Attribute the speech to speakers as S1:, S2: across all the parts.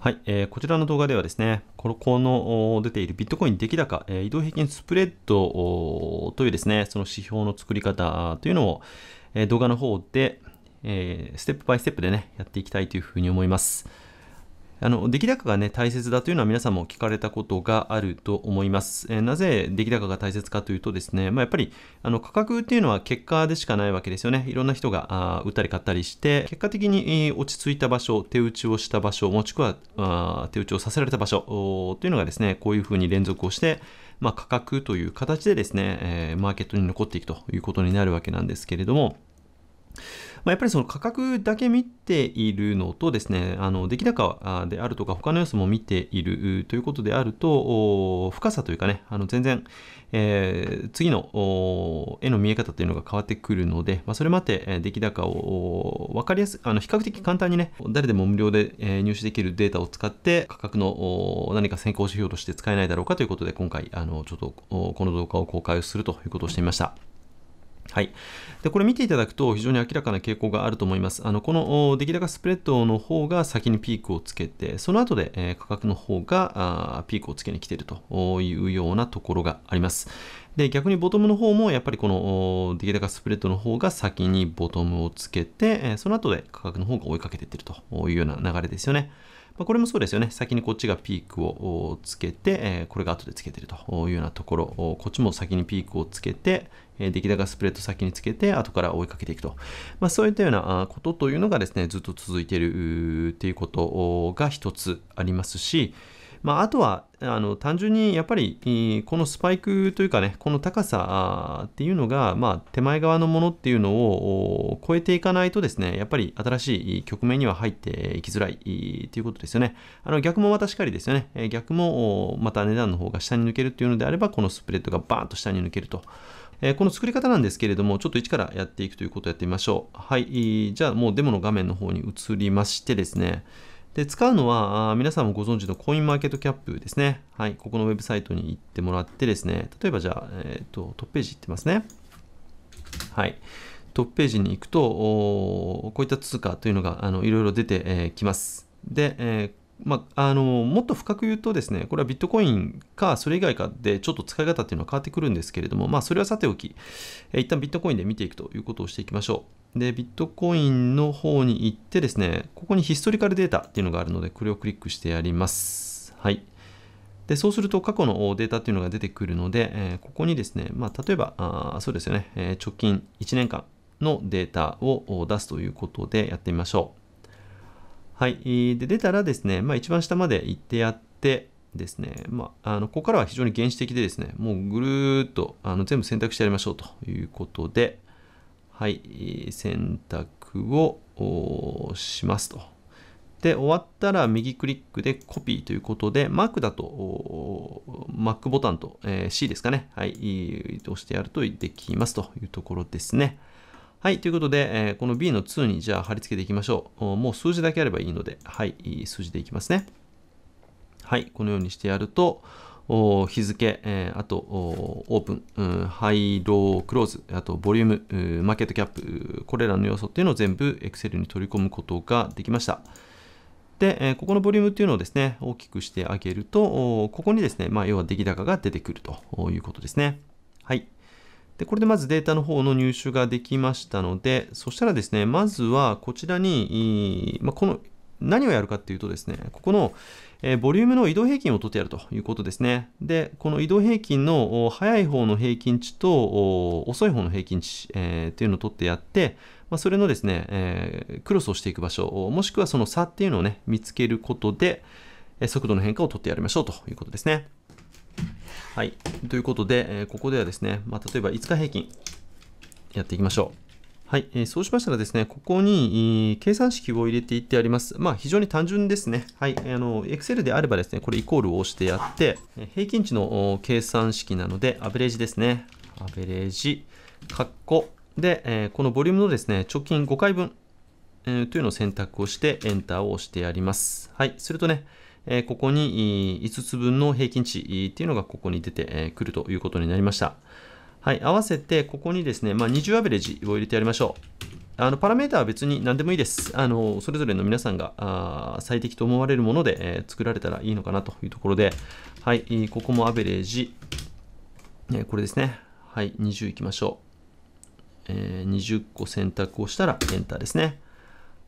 S1: はい、えー、こちらの動画ではですね、このこの出ているビットコイン出来高、えー、移動平均スプレッドというですね、その指標の作り方というのを、えー、動画の方で、えー、ステップバイステップでね、やっていきたいというふうに思います。あの出来高が、ね、大切だというのは皆さんも聞かれたことがあると思います。えー、なぜ出来高が大切かというとですね、まあ、やっぱりあの価格っていうのは結果でしかないわけですよね。いろんな人があ売ったり買ったりして、結果的に落ち着いた場所、手打ちをした場所、もしくはあ手打ちをさせられた場所というのがですね、こういうふうに連続をして、まあ、価格という形でですね、えー、マーケットに残っていくということになるわけなんですけれども、まあ、やっぱりその価格だけ見ているのとですね、あの出来高であるとか、他の要素も見ているということであると、深さというかね、あの全然、えー、次の絵の見え方というのが変わってくるので、まあ、それまで出来高を分かりやすあの比較的簡単にね、誰でも無料で入手できるデータを使って、価格の何か先行指標として使えないだろうかということで、今回、あのちょっとこの動画を公開するということをしてみました。はい、でこれ見ていただくと非常に明らかな傾向があると思います。あのこの出来高スプレッドの方が先にピークをつけて、その後で、え価格の方がピークをつけに来ているというようなところがあります。で逆にボトムの方もやっぱりこの出来高スプレッドの方が先にボトムをつけて、その後で価格の方が追いかけていってるというような流れですよね。まあ、これもそうですよね。先にこっちがピークをつけて、えこれが後でつけてるというようなところ、こっちも先にピークをつけて、え出来高スプレッド先につけて、後から追いかけていくと。まあ、そういったようなことというのがですね、ずっと続いているということが一つありますし、まあ、あとはあの単純にやっぱりこのスパイクというかねこの高さっていうのが、まあ、手前側のものっていうのを超えていかないとですねやっぱり新しい局面には入っていきづらいということですよねあの逆もまたしかりですよね逆もまた値段の方が下に抜けるっていうのであればこのスプレッドがバーンと下に抜けるとえこの作り方なんですけれども、ちょっと一からやっていくということをやってみましょう。はい。じゃあもうデモの画面の方に移りましてですね、で、使うのは、皆さんもご存知のコインマーケットキャップですね。はい、ここのウェブサイトに行ってもらってですね、例えばじゃあ、えっ、ー、と、トップページ行ってますね。はい。トップページに行くと、こういった通貨というのが、あの、いろいろ出てきます。で、えまあ、あのもっと深く言うとですね、これはビットコインかそれ以外かでちょっと使い方っていうのは変わってくるんですけれども、まあ、それはさておき、え一旦ビットコインで見ていくということをしていきましょう。で、ビットコインの方に行ってですね、ここにヒストリカルデータっていうのがあるので、これをクリックしてやります。はい。で、そうすると過去のデータっていうのが出てくるので、えここにですね、まあ、例えば、あそうですよね、え直近1年間のデータを出すということでやってみましょう。はい。で、出たらですね、まあ一番下まで行ってやって、ですね、まあ、あのここからは非常に原始的でですね、もうぐるーっとあの全部選択してやりましょうということで、はい、選択をしますと。で、終わったら右クリックでコピーということで、Mac だと、Mac ボタンと、えー、C ですかね、はい、押してやるとできますというところですね。はい、ということで、えー、この B の2にじゃあ貼り付けていきましょう。もう数字だけあればいいので、はい、数字でいきますね。はい、このようにしてやると、日付、えー、あとオープン、うん、ハイ、ロー、クローズ、あとボリューム、うん、マーケットキャップ、これらの要素っていうのを全部 Excel に取り込むことができました。で、えー、ここのボリュームっていうのをですね、大きくしてあげると、ここにですね、まあ、要は出来高が出てくるということですね。で、これでまずデータの方の入手ができましたので、そしたらですね、まずはこちらに、まあ、この、何をやるかっていうとですね、ここの、えボリュームの移動平均を取ってやるということですね。で、この移動平均の速い方の平均値と遅い方の平均値、えー、っていうのを取ってやって、まあ、それのですね、えー、クロスをしていく場所、もしくはその差っていうのをね、見つけることで、速度の変化を取ってやりましょうということですね。はい。ということで、えここではですね、まあ、例えば5日平均やっていきましょう。はい、えー、そうしましたらですね、ここに、計算式を入れていってあります。まあ、非常に単純ですね。はい、あの、Excel であればですね、これイコールを押してやって、平均値の計算式なので、アベレージですね。アベレージ、カッコ。で、えこのボリュームのですね、直近5回分、えというのを選択をして、エンターを押してやります。はい、するとね、えここに5つ分の平均値っていうのがここに出てくるということになりました。はい、合わせてここにですね、まあ、20アベレージを入れてやりましょう。あのパラメータは別に何でもいいです。あのそれぞれの皆さんがあ最適と思われるもので、えー、作られたらいいのかなというところで、はい、ここもアベレージ、えー、これですね。はい、20いきましょう。えー、20個選択をしたらエンターですね。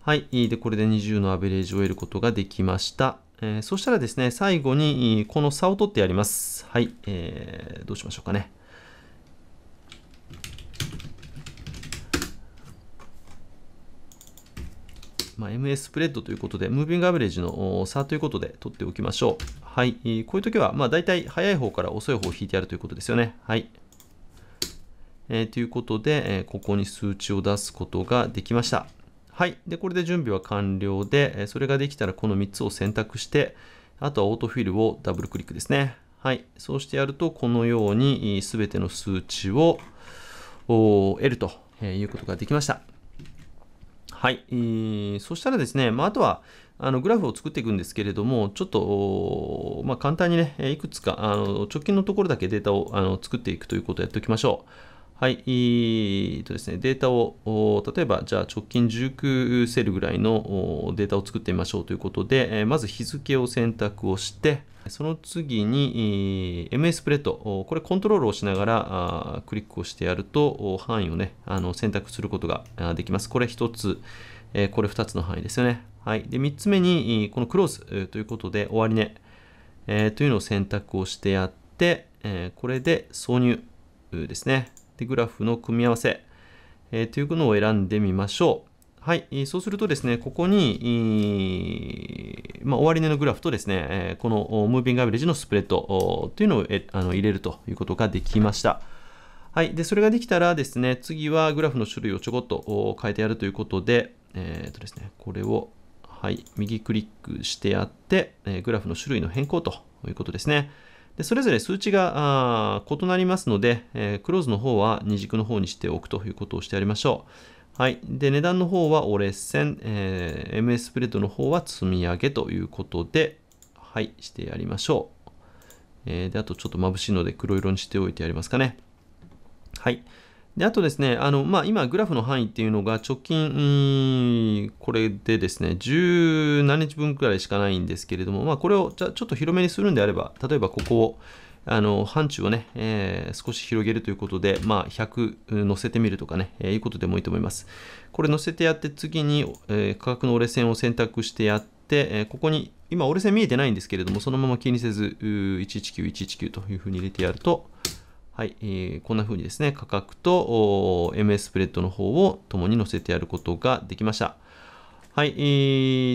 S1: はい、で、これで20のアベレージを得ることができました。えー、そしたらですね、最後にこの差を取ってやります。はい、えー、どうしましょうかね。まあ、MS スプレッドということで、ムービングアベレージの差ということで取っておきましょう。はい、こういう時は、まあ、大体早い方から遅い方を引いてやるということですよね。はい。えー、ということで、えここに数値を出すことができました。はい。で、これで準備は完了で、それができたらこの3つを選択して、あとはオートフィルをダブルクリックですね。はい。そうしてやると、このように全ての数値を得るということができました。はい、えー、そしたらですね、まあ、あとはあのグラフを作っていくんですけれども、ちょっと、まあ、簡単にね、いくつかあの直近のところだけデータをあの作っていくということをやっておきましょう。はい、えーとですね、データを、例えば、じゃあ直近19セルぐらいのデータを作ってみましょうということで、まず日付を選択をして、その次に MS プレート、これコントロールをしながらクリックをしてやると範囲をね、あの選択することができます。これ1つ、これ2つの範囲ですよね。はい。で、3つ目に、このクローズということで終値、ね、というのを選択をしてやって、これで挿入ですね。で、グラフの組み合わせ、えー、というのを選んでみましょう。はい、そうするとですね、ここに、まあ、終値のグラフとですね、このムービングアベレージのスプレッドというのをあの入れるということができました。はい、でそれができたらですね、次はグラフの種類をちょこっと変えてやるということで、えーとですね、これを、はい、右クリックしてやって、えグラフの種類の変更ということですね。でそれぞれ数値が異なりますので、えー、クローズの方は二軸の方にしておくということをしてやりましょう。はい。で、値段の方は折れ線、えー、MS スプレッドの方は積み上げということで、はい、してやりましょう。えー、で、あとちょっと眩しいので黒色にしておいてやりますかね。はい。で、あとですね、あの、まあ、今、グラフの範囲っていうのが、直近、これでですね、十何日分くらいしかないんですけれども、まあ、これを、じゃちょっと広めにするんであれば、例えばここを、あの、範疇をね、えー、少し広げるということで、まあ、100乗せてみるとかね、えー、いうことでもいいと思います。これ乗せてやって、次に、えー、価格の折れ線を選択してやって、えここに、今折れ線見えてないんですけれども、そのまま気にせず、119119というふうに入れてやると、はい、えー、こんな風にですね、価格と MS プレッドの方を共に載せてやることができました。はい、え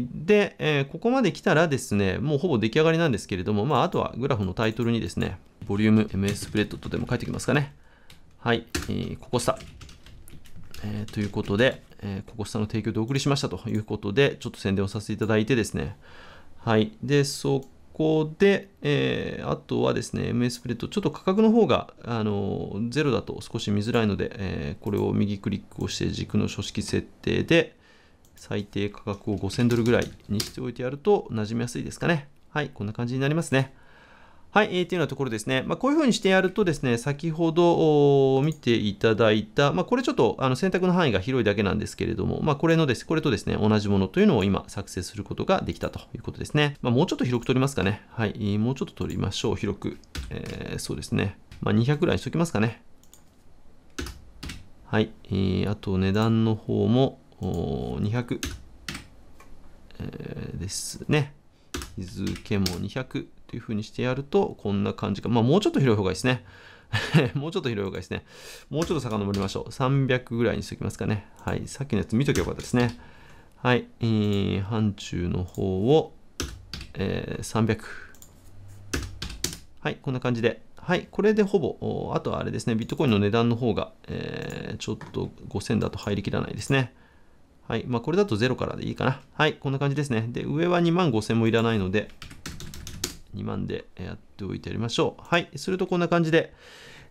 S1: ー、で、えー、ここまで来たらですね、もうほぼ出来上がりなんですけれども、まあ、あとはグラフのタイトルにですね、ボリューム MS プレッドとでも書いておきますかね。はい、えー、ここさ、えー、ということで、えここ下の提供でお送りしましたということで、ちょっと宣伝をさせていただいてですね、はい。で、そこで、えー、あとはですね、MS プレート、ちょっと価格の方が、あの0だと少し見づらいので、えー、これを右クリックをして軸の書式設定で、最低価格を5000ドルぐらいにしておいてやると馴染みやすいですかね。はい、こんな感じになりますね。はい、えー、というようなところですね。まあ、こういうふうにしてやるとですね、先ほど見ていただいた、まあ、これちょっとあの選択の範囲が広いだけなんですけれども、まあ、これのです、これとですね、同じものというのを今作成することができたということですね。まあ、もうちょっと広く取りますかね。はい、もうちょっと取りましょう、広く。えー、そうですね。まあ、200ぐらいにしときますかね。はい、えー、あと値段の方も200、えー、ですね。日付も200。というふうにしてやると、こんな感じか。まあ、もうちょっと広い方がいいですね。もうちょっと広い方がいいですね。もうちょっと遡りましょう。300ぐらいにしときますかね。はい。さっきのやつ見とけばよかったですね。はい。えー、範疇の方を、えー、300。はい。こんな感じで。はい。これでほぼ、あとはあれですね。ビットコインの値段の方が、えー、ちょっと5000だと入りきらないですね。はい。まあ、これだと0からでいいかな。はい。こんな感じですね。で、上は2万5000もいらないので、2万でやっておいてやりましょう。はい。するとこんな感じで、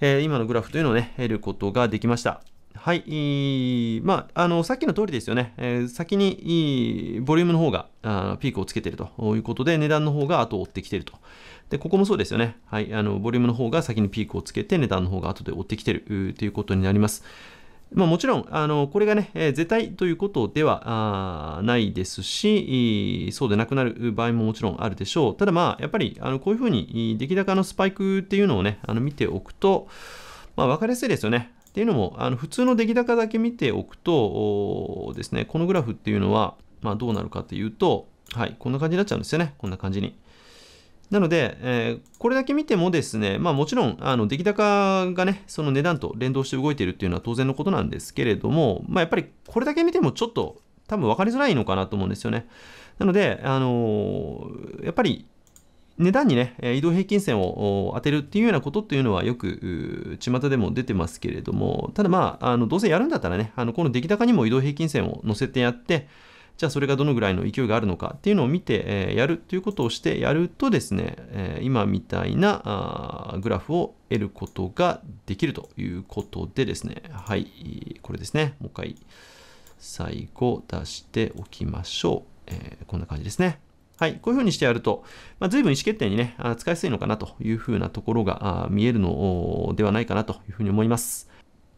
S1: えー、今のグラフというのをね、得ることができました。はい。まあ、あの、さっきの通りですよね。えー、先に、ボリュームの方があ、ピークをつけてるということで、値段の方が後を追ってきてると。で、ここもそうですよね。はい。あの、ボリュームの方が先にピークをつけて、値段の方が後で追ってきてるということになります。まあ、もちろん、あのこれがね、えー、絶対ということではないですし、そうでなくなる場合ももちろんあるでしょう。ただまあ、やっぱりあのこういうふうに出来高のスパイクっていうのをね、あの見ておくと、まあ、分かりやすいですよね。っていうのも、あの普通の出来高だけ見ておくとですね、このグラフっていうのは、まあ、どうなるかっていうと、はい、こんな感じになっちゃうんですよね。こんな感じに。なので、えー、これだけ見てもですね、まあ、もちろんあの出来高がね、その値段と連動して動いているっていうのは当然のことなんですけれども、まあ、やっぱりこれだけ見てもちょっと多分分かりづらいのかなと思うんですよね。なので、あのー、やっぱり値段にね、移動平均線を当てるっていうようなことっていうのはよく巷でも出てますけれども、ただまあ、あのどうせやるんだったらね、あのこの出来高にも移動平均線を乗せてやって、じゃあそれがどのぐらいの勢いがあるのかっていうのを見て、えやるということをしてやるとですね、え今みたいなグラフを得ることができるということでですね、はい、これですね、もう一回最後出しておきましょう。えこんな感じですね。はい。こういうふうにしてやると、まあ、随分意思決定にね、あ使いやすいのかなというふうなところが見えるのではないかなというふうに思います。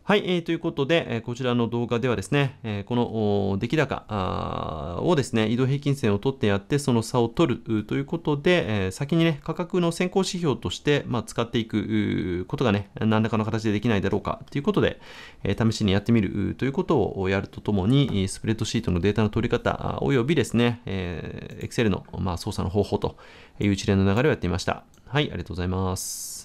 S1: はい、えー、ということで、えこちらの動画ではですね、えこの出来高をですね、移動平均線を取ってやって、その差を取るということで、え先にね、価格の先行指標として、まあ、使っていくことがね、何らかの形でできないだろうかということで、え試しにやってみるということをやるとともに、スプレッドシートのデータの取り方およびですね、え Excel の、ま操作の方法という一連の流れをやってみました。はい、ありがとうございます。